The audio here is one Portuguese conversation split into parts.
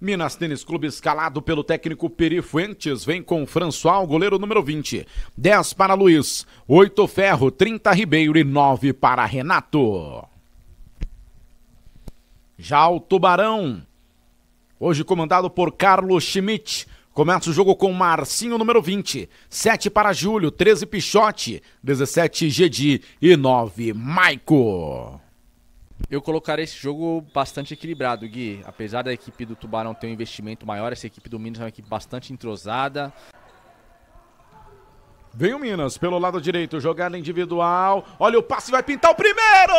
Minas Tênis Clube escalado pelo técnico Peri Fuentes, vem com François, goleiro número 20. 10 para Luiz, 8 Ferro, 30 Ribeiro e 9 para Renato. Já o Tubarão, hoje comandado por Carlos Schmidt, Começa o jogo com Marcinho, número 20. 7 para Júlio, 13 Pichote, 17 Gedi e 9 Maico. Eu colocaria esse jogo bastante equilibrado, Gui. Apesar da equipe do Tubarão ter um investimento maior, essa equipe do Minas é uma equipe bastante entrosada. Vem o Minas pelo lado direito, jogada individual. Olha o passe, vai pintar o primeiro!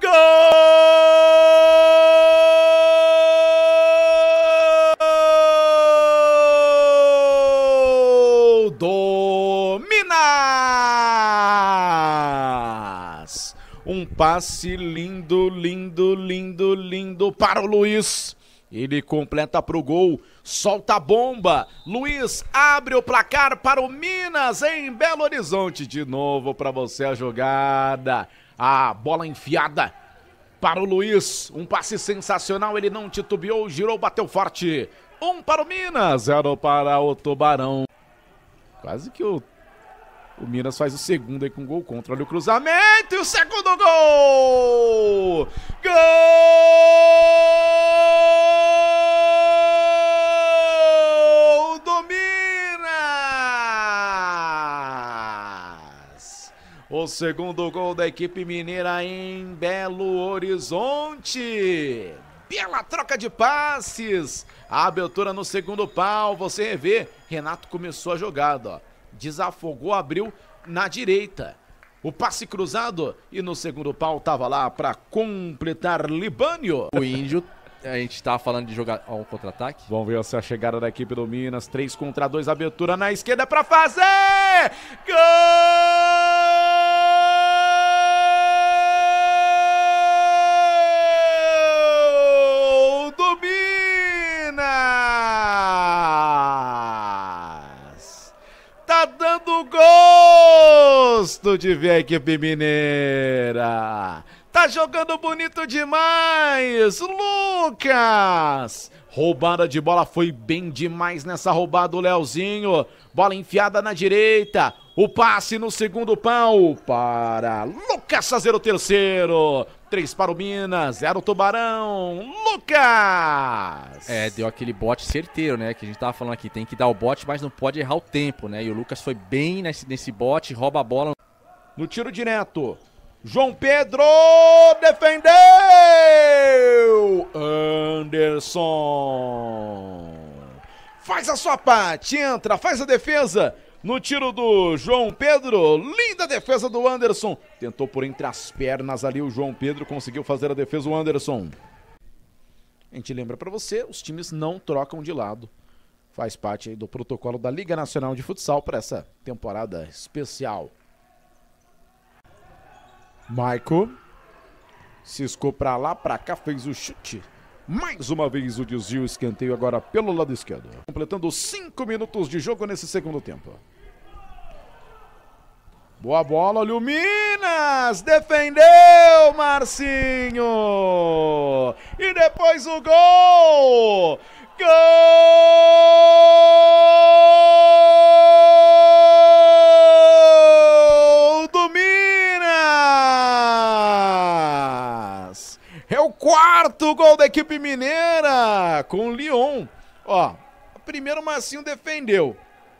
Gol! Do Minas! Um passe lindo, lindo, lindo, lindo para o Luiz. Ele completa para o gol, solta a bomba. Luiz abre o placar para o Minas em Belo Horizonte. De novo para você a jogada. A bola enfiada para o Luiz. Um passe sensacional. Ele não titubeou, girou, bateu forte. Um para o Minas, zero para o Tubarão. Quase que o o Minas faz o segundo aí com gol contra. Olha o cruzamento e o segundo gol! Gol do Minas! O segundo gol da equipe mineira em Belo Horizonte. Bela troca de passes. A abertura no segundo pau. Você vê, Renato começou a jogada, ó desafogou, abriu na direita. O passe cruzado e no segundo pau tava lá para completar Libânio. O índio a gente tá falando de jogar ó, um contra-ataque. Vamos ver a chegada da equipe do Minas. 3 contra 2, abertura na esquerda para fazer! Gol! do gosto de ver a equipe mineira. Tá jogando bonito demais, Lucas. Roubada de bola foi bem demais nessa roubada o Leozinho. Bola enfiada na direita. O passe no segundo pau para Lucas fazer o terceiro. 3 para o Minas, 0 Tubarão, Lucas! É, deu aquele bote certeiro, né? Que a gente tava falando aqui, tem que dar o bote, mas não pode errar o tempo, né? E o Lucas foi bem nesse, nesse bote, rouba a bola. No tiro direto, João Pedro defendeu! Anderson! Faz a sua parte, entra, faz a defesa, no tiro do João Pedro, linda defesa do Anderson. Tentou por entre as pernas ali o João Pedro, conseguiu fazer a defesa o Anderson. A gente lembra para você, os times não trocam de lado. Faz parte do protocolo da Liga Nacional de Futsal para essa temporada especial. Maico ciscou para lá, para cá, fez o chute. Mais uma vez o desvio, escanteio agora pelo lado esquerdo. Completando cinco minutos de jogo nesse segundo tempo. Boa bola, olha o Minas! Defendeu Marcinho! E depois o gol! Gol do Minas! É o quarto gol da equipe mineira com o Lyon. Ó, primeiro o Marcinho defendeu.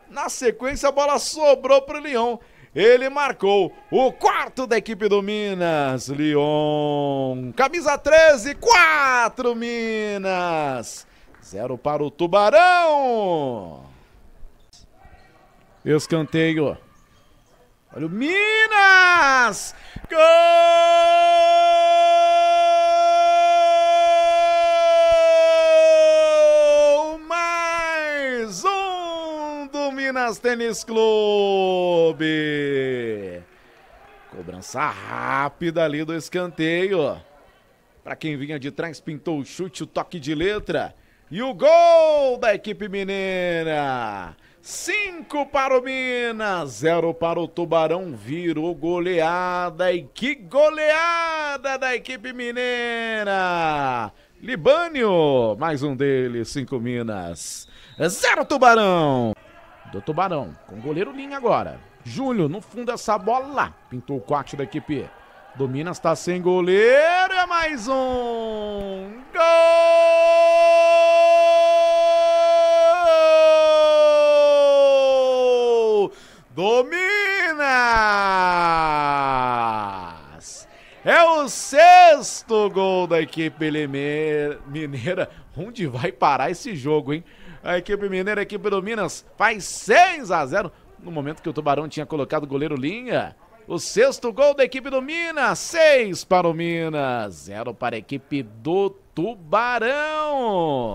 Na sequência a bola sobrou para o Lyon. Ele marcou o quarto da equipe do Minas, Lyon. Camisa 13, 4 Minas. Zero para o Tubarão. Escanteio. Olha o Minas! Gol! Tênis Clube. Cobrança rápida ali do escanteio. Para quem vinha de trás, pintou o chute, o toque de letra. E o gol da equipe mineira. 5 para o Minas, 0 para o Tubarão, virou goleada e que goleada da equipe mineira! Libânio, mais um dele, 5 Minas, 0 Tubarão! do Tubarão. Com goleiro linha agora. Júlio no fundo essa bola. lá Pintou o quarto da equipe. Domina, está sem goleiro. É mais um gol! Dominas! É o sexto gol da equipe mineira. Onde vai parar esse jogo, hein? A equipe mineira, a equipe do Minas, faz 6 a 0 no momento que o Tubarão tinha colocado o goleiro linha. O sexto gol da equipe do Minas, 6 para o Minas, 0 para a equipe do Tubarão.